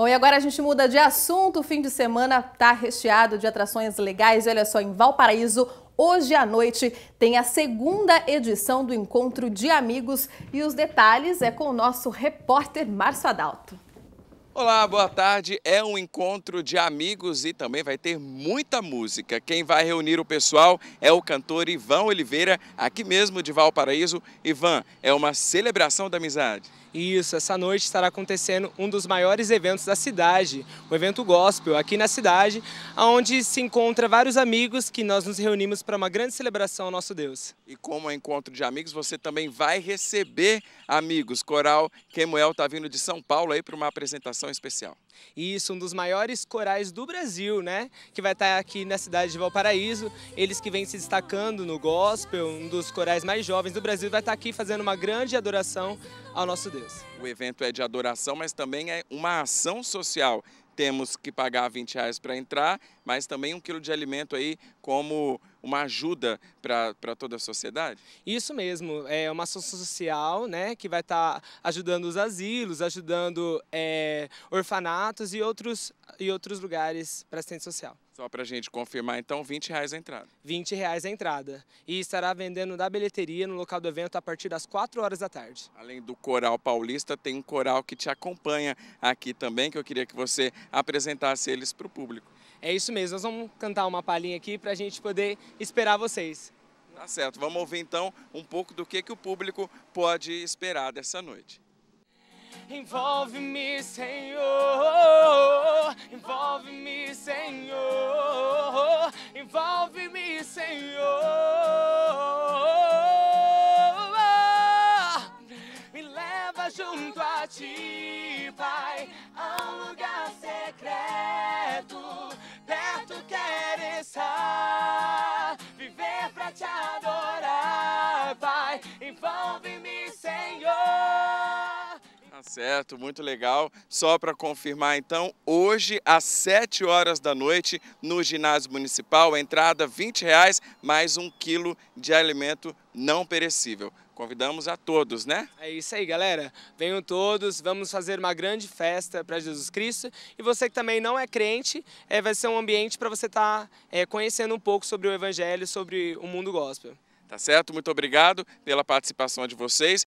Bom, e agora a gente muda de assunto. O fim de semana está recheado de atrações legais. E olha só, em Valparaíso, hoje à noite, tem a segunda edição do Encontro de Amigos. E os detalhes é com o nosso repórter Márcio Adalto. Olá, boa tarde. É um encontro de amigos e também vai ter muita música. Quem vai reunir o pessoal é o cantor Ivan Oliveira, aqui mesmo de Valparaíso. Ivan, é uma celebração da amizade. Isso, essa noite estará acontecendo um dos maiores eventos da cidade, o evento gospel aqui na cidade, onde se encontra vários amigos que nós nos reunimos para uma grande celebração ao nosso Deus. E como é encontro de amigos, você também vai receber amigos. Coral Quemuel está vindo de São Paulo aí para uma apresentação participação especial. Isso, um dos maiores corais do Brasil, né? Que vai estar aqui na cidade de Valparaíso. Eles que vêm se destacando no gospel, um dos corais mais jovens do Brasil, vai estar aqui fazendo uma grande adoração ao nosso Deus. O evento é de adoração, mas também é uma ação social temos que pagar 20 reais para entrar, mas também um quilo de alimento aí como uma ajuda para toda a sociedade? Isso mesmo, é uma ação social né, que vai estar tá ajudando os asilos, ajudando é, orfanatos e outros, e outros lugares para assistência social. Só para a gente confirmar, então, 20 reais a entrada. 20 reais a entrada. E estará vendendo da bilheteria no local do evento a partir das 4 horas da tarde. Além do Coral Paulista, tem um coral que te acompanha aqui também, que eu queria que você apresentasse eles para o público. É isso mesmo, nós vamos cantar uma palhinha aqui para a gente poder esperar vocês. Tá certo, vamos ouvir então um pouco do que, que o público pode esperar dessa noite. Envolve-me, Senhor, envolve-me, Senhor, envolve-me, Senhor. Me leva junto a ti, Pai, a um lugar começar. viver pra te adorar, Pai, envolve-me, Senhor. Tá certo, muito legal. Só para confirmar, então, hoje às 7 horas da noite no ginásio municipal, entrada 20 reais, mais um quilo de alimento não perecível. Convidamos a todos, né? É isso aí, galera. Venham todos, vamos fazer uma grande festa para Jesus Cristo. E você que também não é crente, é, vai ser um ambiente para você estar tá, é, conhecendo um pouco sobre o Evangelho, sobre o mundo gospel. Tá certo? Muito obrigado pela participação de vocês.